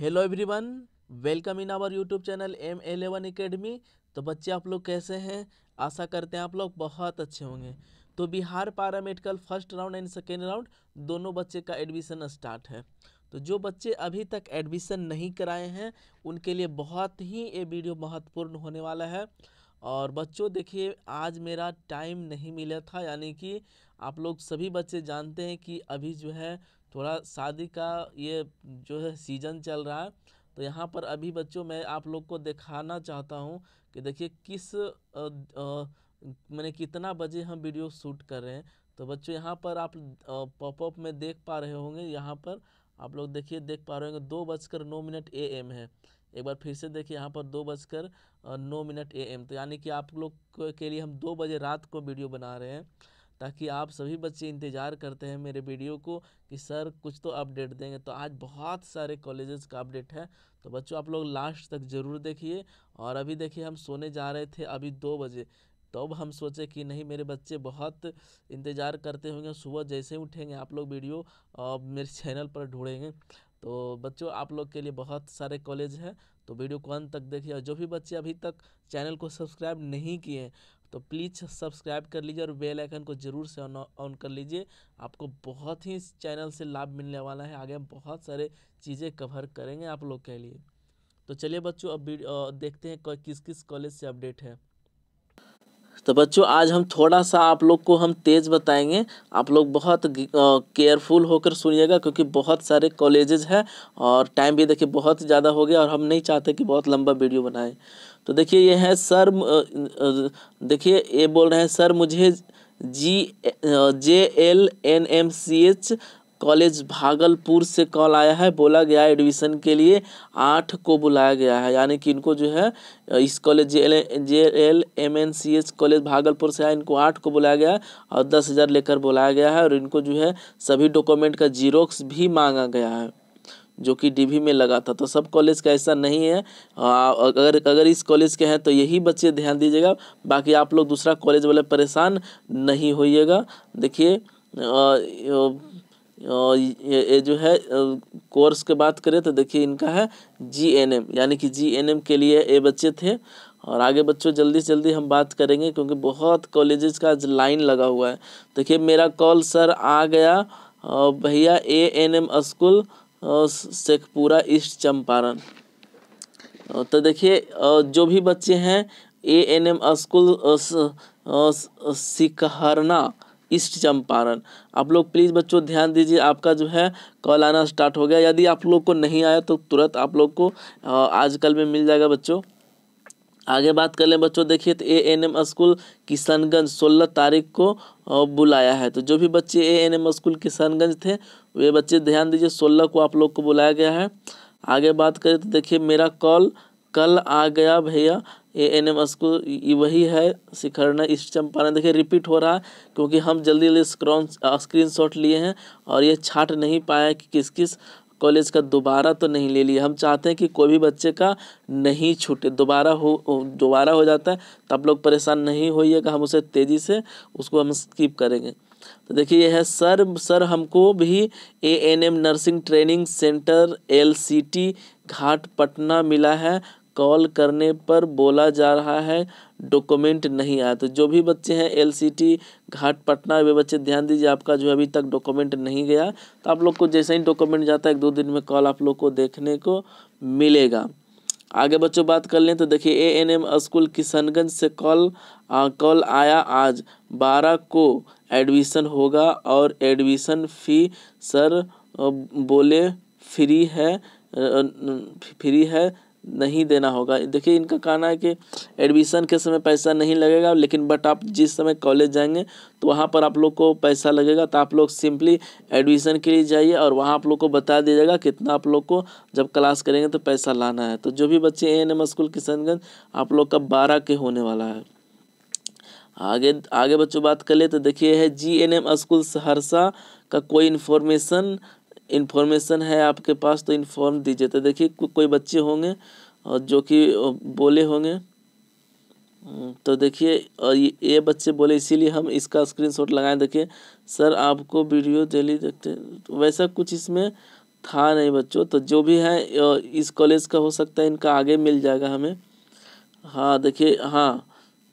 hello everyone welcome in our YouTube channel M eleven academy तो बच्चे आप लोग कैसे हैं आशा करते हैं आप लोग बहुत अच्छे होंगे तो Bihar paramedical first round and second round दोनों बच्चे का एडमिशन स्टार्ट है तो जो बच्चे अभी तक एडमिशन नहीं कराए हैं उनके लिए बहुत ही ये वीडियो महत्वपूर्ण होने वाला है और बच्चों देखिए आज मेरा टाइम नहीं मिला था यानी कि आप लोग सभी बच्चे जानते हैं कि अभी जो है थोड़ा शादी का ये जो है सीज़न चल रहा है तो यहाँ पर अभी बच्चों मैं आप लोग को दिखाना चाहता हूँ कि देखिए किस मैंने कितना बजे हम वीडियो शूट कर रहे हैं तो बच्चों यहाँ पर आप पॉपअप में देख पा रहे होंगे यहाँ पर आप लोग देखिए देख पा रहे होंगे दो बजकर नौ मिनट ए एम है एक बार फिर से देखिए यहाँ पर दो बजकर नौ मिनट ए एम तो यानी कि आप लोग के लिए हम दो बजे रात को वीडियो बना रहे हैं ताकि आप सभी बच्चे इंतज़ार करते हैं मेरे वीडियो को कि सर कुछ तो अपडेट देंगे तो आज बहुत सारे कॉलेजेस का अपडेट है तो बच्चों आप लोग लास्ट तक ज़रूर देखिए और अभी देखिए हम सोने जा रहे थे अभी दो बजे तो अब हम सोचे कि नहीं मेरे बच्चे बहुत इंतज़ार करते होंगे सुबह जैसे उठेंगे आप लोग वीडियो मेरे चैनल पर ढूंढेंगे तो बच्चों आप लोग के लिए बहुत सारे कॉलेज हैं तो वीडियो को अंत तक देखिए और जो भी बच्चे अभी तक चैनल को सब्सक्राइब नहीं किए तो प्लीज़ सब्सक्राइब कर लीजिए और बेल आइकन को ज़रूर से ऑन कर लीजिए आपको बहुत ही इस चैनल से लाभ मिलने वाला है आगे हम बहुत सारे चीज़ें कवर करेंगे आप लोग के लिए तो चलिए बच्चों अब देखते हैं किस किस कॉलेज से अपडेट है तो बच्चों आज हम थोड़ा सा आप लोग को हम तेज़ बताएंगे आप लोग बहुत केयरफुल होकर सुनिएगा क्योंकि बहुत सारे कॉलेजेस हैं और टाइम भी देखिए बहुत ज़्यादा हो गया और हम नहीं चाहते कि बहुत लंबा वीडियो बनाएं तो देखिए ये है सर देखिए ये बोल रहे हैं सर मुझे G J L N M C H college Bhagalpur से कॉल आया है बोला गया है एडमिशन के लिए आठ को बुलाया गया है यानी कि इनको जो है इस college J L J L M N C H college Bhagalpur से आया इनको आठ को बुलाया गया है और दस हज़ार लेकर बुलाया गया है और इनको जो है सभी डॉक्यूमेंट का जीरोक्स भी मांगा गया है जो कि डीवी में लगा था तो सब कॉलेज का ऐसा नहीं है अगर अगर इस कॉलेज के हैं तो यही बच्चे ध्यान दीजिएगा बाकी आप लोग दूसरा कॉलेज वाले परेशान नहीं होइएगा देखिए और ये, ये जो है कोर्स के बात करें तो देखिए इनका है जी एन एम यानी कि जी एन एम के लिए ये बच्चे थे और आगे बच्चों जल्दी से जल्दी हम बात करेंगे क्योंकि बहुत कॉलेजेस का आज लाइन लगा हुआ है देखिए मेरा कॉल सर आ गया भैया A N M school Shekhpura east Champaran तो देखिए जो भी बच्चे हैं A N M school Sikaharna east Champaran आप लोग प्लीज़ बच्चों ध्यान दीजिए आपका जो है कॉल आना स्टार्ट हो गया यदि आप लोग को नहीं आया तो तुरंत आप लोग को आजकल में मिल जाएगा बच्चों आगे बात कर लें बच्चों देखिए तो A N M school Kishanganj सोलह तारीख को बुलाया है तो जो भी बच्चे A N M school Kishanganj थे वे बच्चे ध्यान दीजिए सोलह को आप लोग को बुलाया गया है आगे बात करें तो देखिए मेरा कॉल कल आ गया भैया ए एन एम स्कूल वही है शिखरना ईस्ट चंपारण देखिए रिपीट हो रहा क्योंकि हम जल्दी जल्दी स्क्रॉन स्क्रीन शॉट लिए हैं और ये छाट नहीं पाया कि किस किस कॉलेज का दोबारा तो नहीं ले लिया हम चाहते हैं कि कोई भी बच्चे का नहीं छूटे दोबारा हो दोबारा हो जाता है तो आप लोग परेशान नहीं होइएगा हम उसे तेज़ी से उसको हम स्किप करेंगे तो देखिए यह है सर सर हमको भी A N M nursing training centre L C T Ghat Patna मिला है कॉल करने पर बोला जा रहा है डॉक्यूमेंट नहीं आया तो जो भी बच्चे हैं L C T Ghat Patna वे बच्चे ध्यान दीजिए आपका जो अभी तक डॉक्यूमेंट नहीं गया तो आप लोग को जैसे ही डॉक्यूमेंट जाता है एक दो दिन में कॉल आप लोग को देखने को मिलेगा आगे बच्चों बात कर लें तो देखिए A N M school Kishanganj से कॉल कॉल आया आज बारह को एडमिशन होगा और एडमिशन फी सर बोले फ्री है फ्री है नहीं देना होगा देखिए इनका कहना है कि एडमिशन के समय पैसा नहीं लगेगा लेकिन बट आप जिस समय कॉलेज जाएंगे तो वहाँ पर आप लोग को पैसा लगेगा तो आप लोग सिंपली एडमिशन के लिए जाइए और वहाँ आप लोग को बता दिया जाएगा कितना आप लोग को जब क्लास करेंगे तो पैसा लाना है तो जो भी बच्चे A N M school Kishanganj आप लोग का बारह के होने वाला है आगे आगे बच्चों बात कर ले तो देखिए है G N M school Saharsa का कोई इन्फॉर्मेशन इन्फॉर्मेशन है आपके पास तो इन्फॉर्म दीजिए तो देखिए को, कोई बच्चे होंगे और जो कि बोले होंगे तो देखिए और ये बच्चे बोले इसीलिए हम इसका स्क्रीनशॉट लगाए देखिए सर आपको वीडियो डेली देखते तो वैसा कुछ इसमें था नहीं बच्चों तो जो भी है इस कॉलेज का हो सकता है इनका आगे मिल जाएगा हमें हाँ देखिए हाँ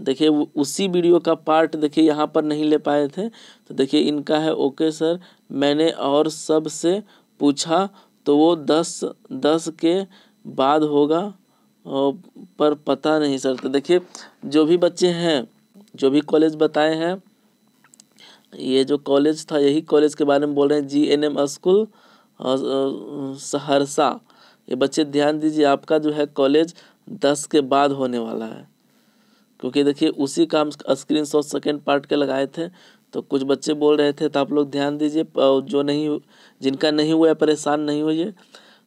देखिए उसी वीडियो का पार्ट देखिए यहाँ पर नहीं ले पाए थे तो देखिए इनका है ओके सर मैंने और सब से पूछा तो वो दस दस के बाद होगा पर पता नहीं सर तो देखिए जो भी बच्चे हैं जो भी कॉलेज बताए हैं ये जो कॉलेज था यही कॉलेज के बारे में बोल रहे हैं G N M school Saharsa ये बच्चे ध्यान दीजिए आपका जो है कॉलेज दस के बाद होने वाला है क्योंकि देखिए उसी का हम स्क्रीन शॉट सेकेंड पार्ट के लगाए थे तो कुछ बच्चे बोल रहे थे तो आप लोग ध्यान दीजिए जो नहीं जिनका नहीं हुआ परेशान नहीं हुई और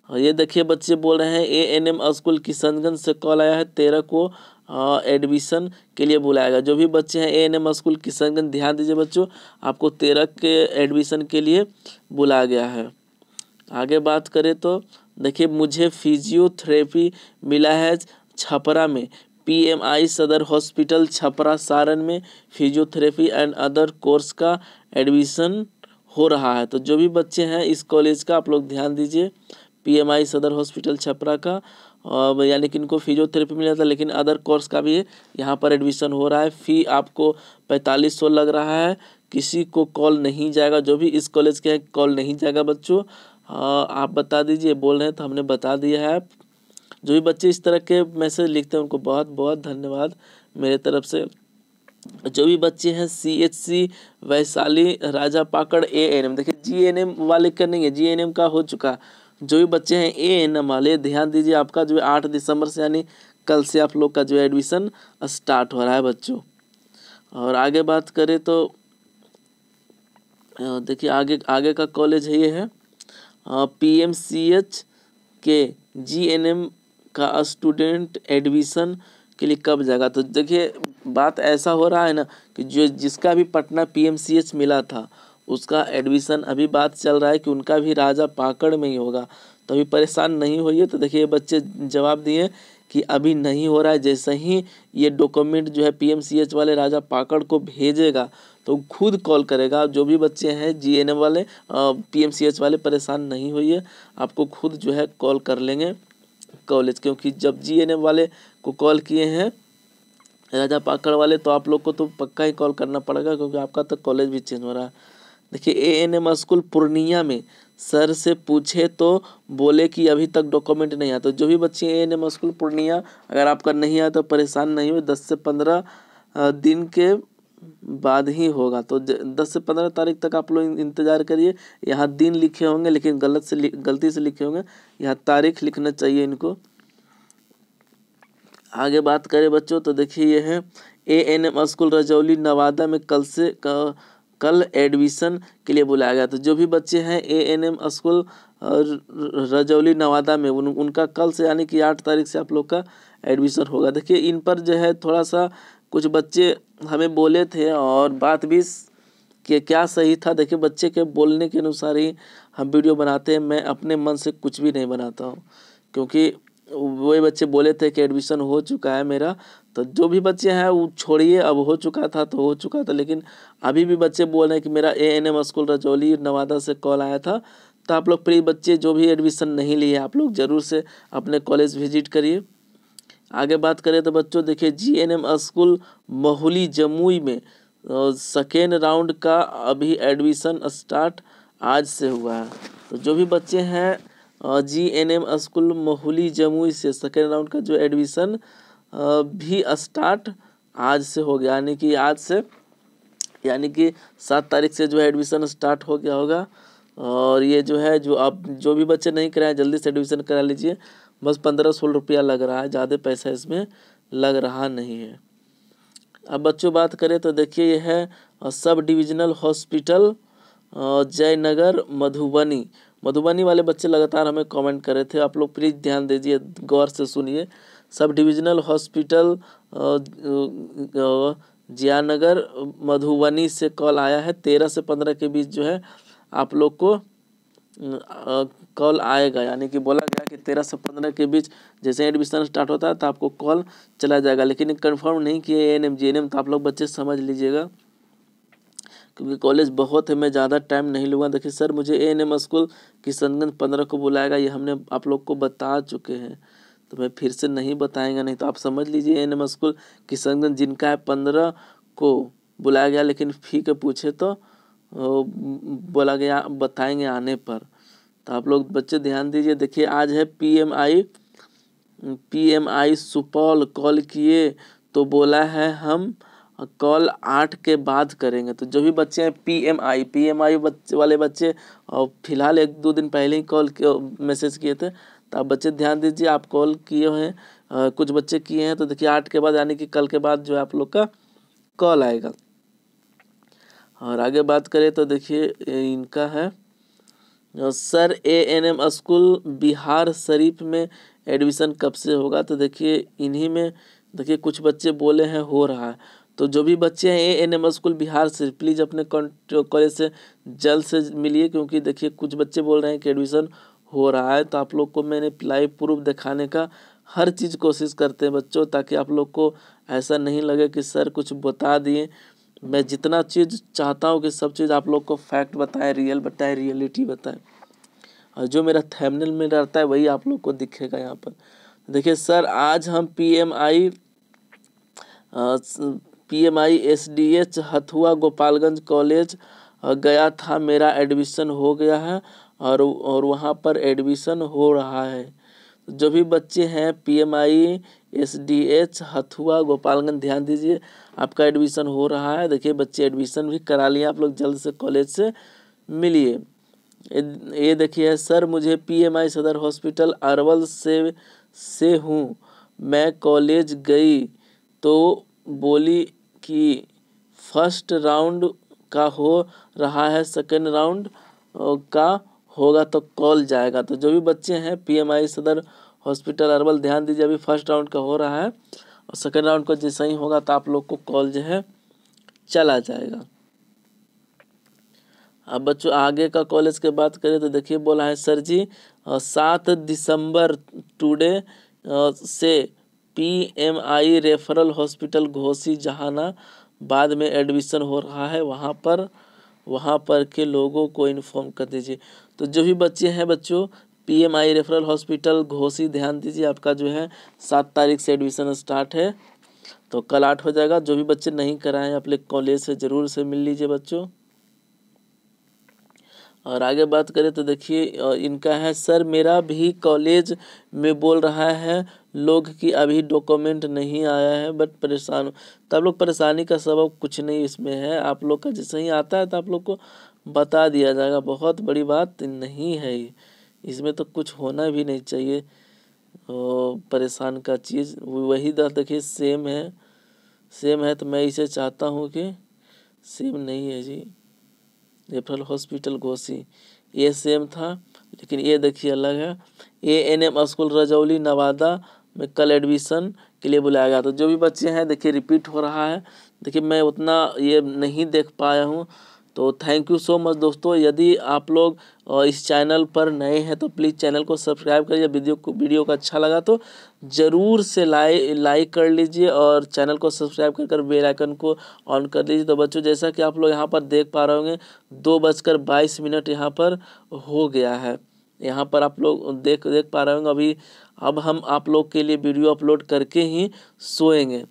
हाँ, ये देखिए बच्चे बोल रहे हैं A N M school Kishanganj से कॉल आया है तेरह को एडमिशन के लिए बुलाएगा जो भी बच्चे हैं A N M school Kishanganj ध्यान दीजिए बच्चों आपको तेरह के एडमिशन के लिए बुलाया गया है आगे बात करें तो देखिए मुझे फिजियोथेरेपी मिला है छपरा में पीएमआई सदर हॉस्पिटल छपरा सारण में फिजियोथेरेपी एंड अदर कोर्स का एडमिशन हो रहा है तो जो भी बच्चे हैं इस कॉलेज का आप लोग ध्यान दीजिए पीएमआई सदर हॉस्पिटल छपरा का और यानी कि इनको फिजियोथेरेपी मिला था लेकिन अदर कोर्स का भी यहाँ पर एडमिशन हो रहा है फ़ी आपको पैंतालीस सौ लग रहा है किसी को कॉल नहीं जाएगा जो भी इस कॉलेज के हैं कॉल नहीं जाएगा बच्चों हाँ, आप बता दीजिए बोल रहे हैं तो हमने बता दिया है जो भी बच्चे इस तरह के मैसेज लिखते हैं उनको बहुत बहुत धन्यवाद मेरे तरफ से जो भी बच्चे हैं C H C Vaishali Raja Pakar A N M देखिए जी एन एम वाले का नहीं है जी एन एम का हो चुका जो भी बच्चे हैं ए एन एम वाले ध्यान दीजिए आपका जो है आठ दिसंबर से यानी कल से आप लोग का जो है एडमिशन स्टार्ट हो रहा है बच्चों और आगे बात करें तो देखिए आगे आगे का कॉलेज है ये है पी एम सी एच के जी एन एम का स्टूडेंट एडमिशन के लिए कब जाएगा तो देखिए बात ऐसा हो रहा है ना कि जो जिसका भी पटना पीएमसीएच मिला था उसका एडमिशन अभी बात चल रहा है कि उनका भी राजा पाकड़ में ही होगा तो अभी परेशान नहीं होइए तो देखिए बच्चे जवाब दिए कि अभी नहीं हो रहा है जैसे ही ये डॉक्यूमेंट जो है पीएमसीएच वाले राजा पाकड़ को भेजेगा तो खुद कॉल करेगा जो भी बच्चे हैं जीएनएम वाले पीएमसीएच वाले परेशान नहीं होइए आपको खुद जो है कॉल कर लेंगे कॉलेज क्योंकि जब जी वाले को कॉल किए हैं राजा पाकड़ वाले तो आप लोग को तो पक्का ही कॉल करना पड़ेगा क्योंकि आपका तो कॉलेज भी चेंज हो रहा है देखिए A N M school Purnia में सर से पूछे तो बोले कि अभी तक डॉक्यूमेंट नहीं आता तो जो भी बच्चे A N M school Purnia अगर आपका नहीं आया तो परेशान नहीं हुए दस से पंद्रह दिन के बाद ही होगा तो दस से पंद्रह तारीख तक आप लोग इंतज़ार करिए यहाँ दिन लिखे होंगे लेकिन गलत से गलती से लिखे होंगे यहाँ तारीख लिखना चाहिए इनको आगे बात करें बच्चों तो देखिए ये है A N M school Rajauli Nawada में कल से कल एडमिशन के लिए बुलाया गया तो जो भी बच्चे हैं A N M school Rajauli Nawada में उन, उनका कल से यानी कि आठ तारीख से आप लोग का एडमिशन होगा देखिए इन पर जो है थोड़ा सा कुछ बच्चे हमें बोले थे और बात भी कि क्या सही था देखिए बच्चे के बोलने के अनुसार ही हम वीडियो बनाते हैं मैं अपने मन से कुछ भी नहीं बनाता हूँ क्योंकि वही बच्चे बोले थे कि एडमिशन हो चुका है मेरा तो जो भी बच्चे हैं वो छोड़िए अब हो चुका था तो हो चुका था लेकिन अभी भी बच्चे बोल रहे हैं कि मेरा A N M school Rajauli Nawada से कॉल आया था तो आप लोग प्रिय बच्चे जो भी एडमिशन नहीं लिए आप लोग ज़रूर से अपने कॉलेज विजिट करिए आगे बात करें तो बच्चों देखिए G N M school Mahuli Jamui में सेकेंड राउंड का अभी एडमिशन स्टार्ट आज से हुआ है तो जो भी बच्चे हैं G N M school Mahuli Jamui से सेकेंड राउंड का जो एडमिशन भी स्टार्ट आज से हो गया यानी कि आज से यानी कि सात तारीख से जो है एडमिशन स्टार्ट हो गया होगा और ये जो है जो आप जो भी बच्चे नहीं कराए जल्दी से एडमिशन करा लीजिए बस पंद्रह सोलह रुपया लग रहा है ज़्यादा पैसा इसमें लग रहा नहीं है अब बच्चों बात करें तो देखिए यह है sub divisional hospital Jaynagar Madhubani Madhubani वाले बच्चे लगातार हमें कमेंट कर रहे थे आप लोग प्लीज़ ध्यान दीजिए गौर से सुनिए सब डिविजनल हॉस्पिटल जयानगर मधुबनी से कॉल आया है तेरह से पंद्रह के बीच जो है आप लोग को कॉल आएगा यानी कि बोला गया कि तेरह से पंद्रह के बीच जैसे एडमिशन स्टार्ट होता है तो आपको कॉल चला जाएगा लेकिन कंफर्म नहीं किए A N M G N M तो आप लोग बच्चे समझ लीजिएगा क्योंकि कॉलेज बहुत है मैं ज़्यादा टाइम नहीं लूँगा देखिए सर मुझे A N M school Kishanganj पंद्रह को बुलाएगा ये हमने आप लोग को बता चुके हैं तो मैं फिर से नहीं बताएंगा नहीं तो आप समझ लीजिए A N M school Kishanganj जिनका है पंद्रह को बुलाया गया लेकिन फी के पूछे तो बोला गया बताएंगे आने पर तो आप लोग बच्चे ध्यान दीजिए देखिए आज है पीएमआई पीएमआई सुपौल कॉल किए तो बोला है हम कॉल आठ के बाद करेंगे तो जो भी बच्चे हैं P M I P M I बच्चे वाले बच्चे और फिलहाल एक दो दिन पहले ही कॉल मैसेज किए थे तो आप बच्चे ध्यान दीजिए आप कॉल किए हैं कुछ बच्चे किए हैं तो देखिए आठ के बाद यानी कि कल के बाद जो है आप लोग का कॉल आएगा और आगे बात करें तो देखिए इनका है sir A N M school Bihar Sharif में एडमिशन कब से होगा तो देखिए इन्हीं में देखिए कुछ बच्चे बोले हैं हो रहा है तो जो भी बच्चे हैं A N M school Bihar से प्लीज़ अपने कॉलेज से जल्द से मिलिए क्योंकि देखिए कुछ बच्चे बोल रहे हैं कि एडमिशन हो रहा है तो आप लोग को मैंने लाइव प्रूफ दिखाने का हर चीज़ कोशिश करते हैं बच्चों ताकि आप लोग को ऐसा नहीं लगे कि सर कुछ बता दिए मैं जितना चीज़ चाहता हूँ कि सब चीज़ आप लोग को फैक्ट बताएं रियल बताएं रियलिटी बताएं और जो मेरा थैमनल में रहता है वही आप लोग को दिखेगा यहाँ पर देखिए सर आज हम P M I P M I S D H Hathua Gopalganj college गया था मेरा एडमिशन हो गया है और और वहाँ पर एडमिशन हो रहा है जो भी बच्चे हैं P M I S D H Hathua Gopalganj ध्यान दीजिए आपका एडमिशन हो रहा है देखिए बच्चे एडमिशन भी करा लिए आप लोग जल्द से कॉलेज से मिलिए ये देखिए सर मुझे पीएमआई सदर हॉस्पिटल अरवल से से हूँ मैं कॉलेज गई तो बोली कि फर्स्ट राउंड का हो रहा है सेकेंड राउंड का होगा तो कॉल जाएगा तो जो भी बच्चे हैं पीएमआई सदर हॉस्पिटल अरवल ध्यान दीजिए अभी फर्स्ट राउंड का हो रहा है और सेकेंड राउंड का जैसा ही होगा तो आप लोग को कॉल जो है चला जाएगा अब बच्चों आगे का कॉलेज के बात करें तो देखिए बोला है सर जी सात दिसंबर टुडे से PMI referral hospital Ghosi Jahana बाद में एडमिशन हो रहा है वहाँ पर वहाँ पर के लोगों को इन्फॉर्म कर दीजिए तो जो भी बच्चे हैं बच्चों पीएमआई रेफरल हॉस्पिटल घोसी ध्यान दीजिए आपका जो है सात तारीख से एडमिशन स्टार्ट है तो कल आठ हो जाएगा जो भी बच्चे नहीं कराएं अपने कॉलेज से ज़रूर से मिल लीजिए बच्चों और आगे बात करें तो देखिए इनका है सर मेरा भी कॉलेज में बोल रहा है लोग की अभी डॉक्यूमेंट नहीं आया है बट परेशान तो आप लोग परेशानी का सबब कुछ नहीं इसमें है आप लोग का जैसे ही आता है तो आप लोग को बता दिया जाएगा बहुत बड़ी बात नहीं है ये इसमें तो कुछ होना भी नहीं चाहिए परेशान का चीज़ वही दर देखिए सेम है सेम है तो मैं इसे चाहता हूँ कि सेम नहीं है जी रेफरल हॉस्पिटल घोसी ये सेम था लेकिन ये देखिए अलग है A N M school Rajauli Nawada में कल एडमिशन के लिए बुलाया गया तो जो भी बच्चे हैं देखिए रिपीट हो रहा है देखिए मैं उतना ये नहीं देख पाया हूँ तो थैंक यू सो मच दोस्तों यदि आप लोग इस चैनल पर नए हैं तो प्लीज़ चैनल को सब्सक्राइब करिए वीडियो को वीडियो का अच्छा लगा तो ज़रूर से लाइ लाइक कर लीजिए और चैनल को सब्सक्राइब कर कर बेल आइकन को ऑन कर लीजिए तो बच्चों जैसा कि आप लोग यहाँ पर देख पा रहे होंगे दो बजकर बाईस मिनट यहाँ पर हो गया है यहाँ पर आप लोग देख देख पा रहे होंगे अभी अब हम आप लोग के लिए वीडियो अपलोड करके ही सोएंगे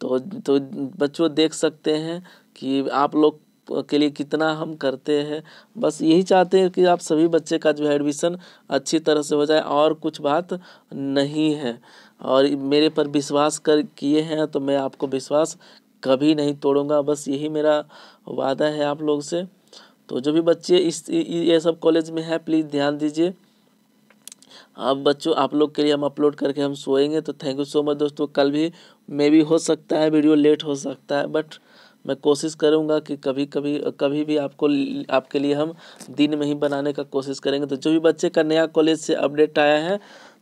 तो तो बच्चों देख सकते हैं कि आप लोग के लिए कितना हम करते हैं बस यही चाहते हैं कि आप सभी बच्चे का जो है एडमिशन अच्छी तरह से हो जाए और कुछ बात नहीं है और मेरे पर विश्वास कर किए हैं तो मैं आपको विश्वास कभी नहीं तोड़ूंगा बस यही मेरा वादा है आप लोग से तो जो भी बच्चे इस ये सब कॉलेज में है प्लीज़ ध्यान दीजिए अब बच्चों आप लोग के लिए हम अपलोड करके हम सोएंगे तो थैंक यू सो मच दोस्तों कल भी मे भी हो सकता है वीडियो लेट हो सकता है बट मैं कोशिश करूँगा कि कभी कभी कभी भी आपको आपके लिए हम दिन में ही बनाने का कोशिश करेंगे तो जो भी बच्चे का नया कॉलेज से अपडेट आया है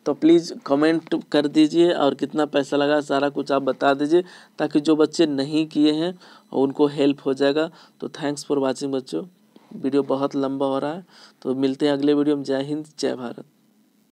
तो प्लीज़ कमेंट कर दीजिए और कितना पैसा लगा सारा कुछ आप बता दीजिए ताकि जो बच्चे नहीं किए हैं उनको हेल्प हो जाएगा तो थैंक्स फॉर वॉचिंग बच्चों वीडियो बहुत लंबा हो रहा है तो मिलते हैं अगले वीडियो में जय हिंद जय भारत